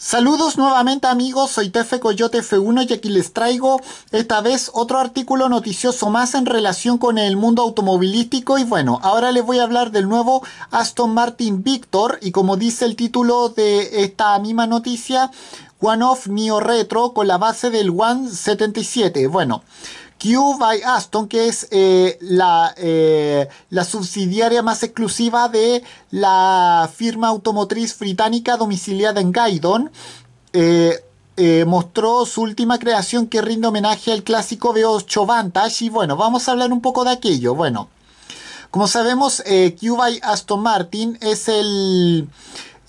Saludos nuevamente amigos, soy Tefe Coyote F1 y aquí les traigo esta vez otro artículo noticioso más en relación con el mundo automovilístico y bueno, ahora les voy a hablar del nuevo Aston Martin Victor y como dice el título de esta misma noticia, One Off Neo Retro con la base del One 77. Bueno, Q by Aston, que es eh, la, eh, la, subsidiaria más exclusiva de la firma automotriz británica domiciliada en Gaydon. Eh, mostró su última creación que rinde homenaje al clásico V8 Vantage y bueno, vamos a hablar un poco de aquello. Bueno, como sabemos, Q by Aston Martin es el,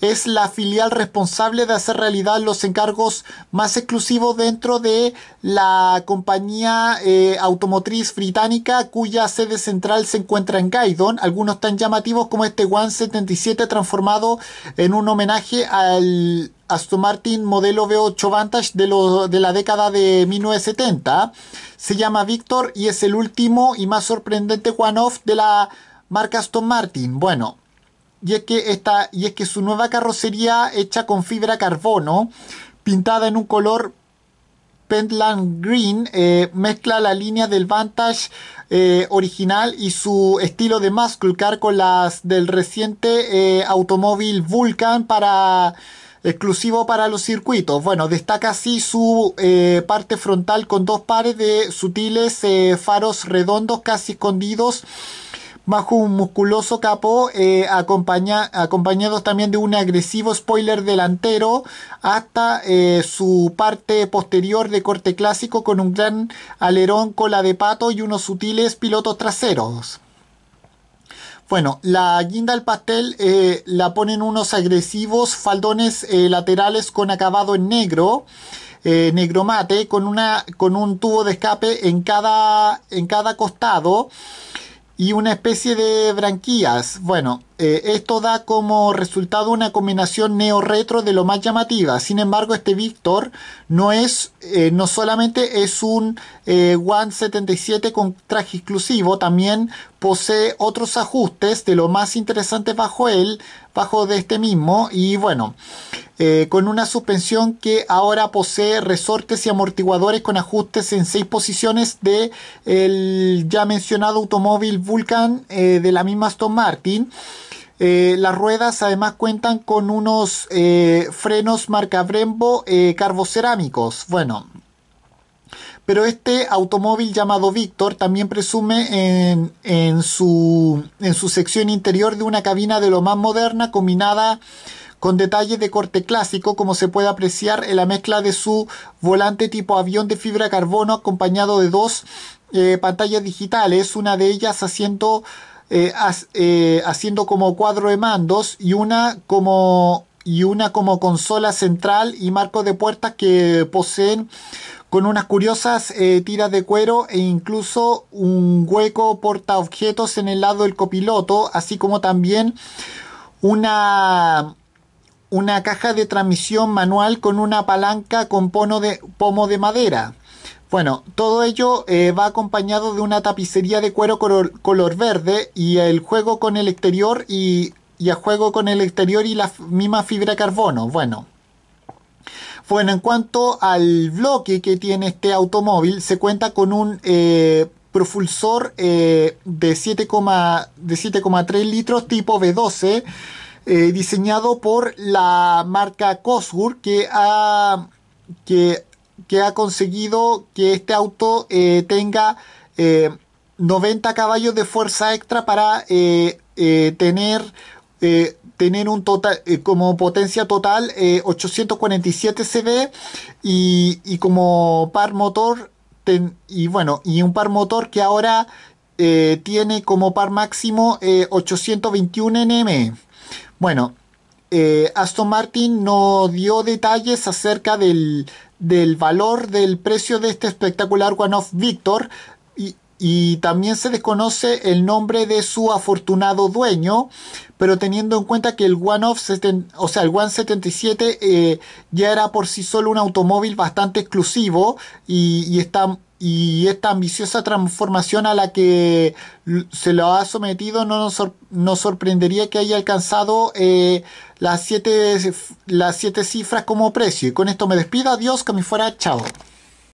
es la filial responsable de hacer realidad los encargos más exclusivos dentro de la compañía eh, automotriz británica cuya sede central se encuentra en Gaydon. Algunos tan llamativos como este One 77 transformado en un homenaje al Aston Martin modelo V8 Vantage de, lo, de la década de 1970. Se llama Víctor y es el último y más sorprendente one-off de la marca Aston Martin. Bueno, y es que y es que su nueva carrocería hecha con fibra carbono, pintada en un color Pentland Green, eh, mezcla la línea del Vantage eh, original y su estilo de Muscle con las del reciente eh, automóvil Vulcan para exclusivo para los circuitos. Bueno, destaca así su parte frontal con dos pares de sutiles faros redondos casi escondidos bajo un musculoso capó, eh, acompañados también de un agresivo spoiler delantero, hasta eh, su parte posterior de corte clásico con un gran alerón cola de pato y unos sutiles pilotos traseros. Bueno, la guinda al pastel eh, la ponen unos agresivos faldones laterales con acabado en negro. negro mate con, una, con un tubo de escape en cada, en cada costado y una especie de branquías. Bueno, eh, esto da como resultado una combinación neo-retro de lo más llamativa. Sin embargo, este Victor no es, eh, no solamente es un eh, One 77 con traje exclusivo, también posee otros ajustes de lo más interesante bajo él, bajo de este mismo y bueno, con una suspensión que ahora posee resortes y amortiguadores con ajustes en seis posiciones de el ya mencionado automóvil Vulcan de la misma Aston Martin. Eh, las ruedas además cuentan con unos eh, frenos marca Brembo eh, carbocerámicos. Bueno, pero este automóvil llamado Víctor también presume en, su, sección interior de una cabina de lo más moderna combinada con detalles de corte clásico como se puede apreciar en la mezcla de su volante tipo avión de fibra carbono acompañado de dos pantallas digitales, una de ellas haciendo eh, eh, haciendo como cuadro de mandos y una como y una como consola central y marco de puertas que poseen con unas curiosas eh, tiras de cuero e incluso un hueco portaobjetos en el lado del copiloto, así como también una, una caja de transmisión manual con una palanca con de, pomo de madera. Bueno, todo ello eh, va acompañado de una tapicería de cuero color, verde y el juego con el exterior y, juego con el exterior y la misma fibra de carbono. Bueno. Bueno, en cuanto al bloque que tiene este automóvil, se cuenta con un eh, propulsor eh, de 7,3 litros tipo V12, eh, diseñado por la marca Cosworth, que ha, que que ha conseguido que este auto eh, tenga 90 eh, caballos de fuerza extra para eh, tener tener un total como potencia total 847 cb y, como par motor y bueno y un par motor que ahora tiene como par máximo 821 nm bueno Aston Martin no dio detalles acerca del, del valor del precio de este espectacular one-off Victor y, también se desconoce el nombre de su afortunado dueño, pero teniendo en cuenta que el One Off, o sea, el One 77 eh, ya era por sí solo un automóvil bastante exclusivo y, y está y esta ambiciosa transformación a la que se lo ha sometido no nos, sorprendería que haya alcanzado eh, las, siete, las siete cifras como precio. Y con esto me despido, adiós, que me fuera, chao.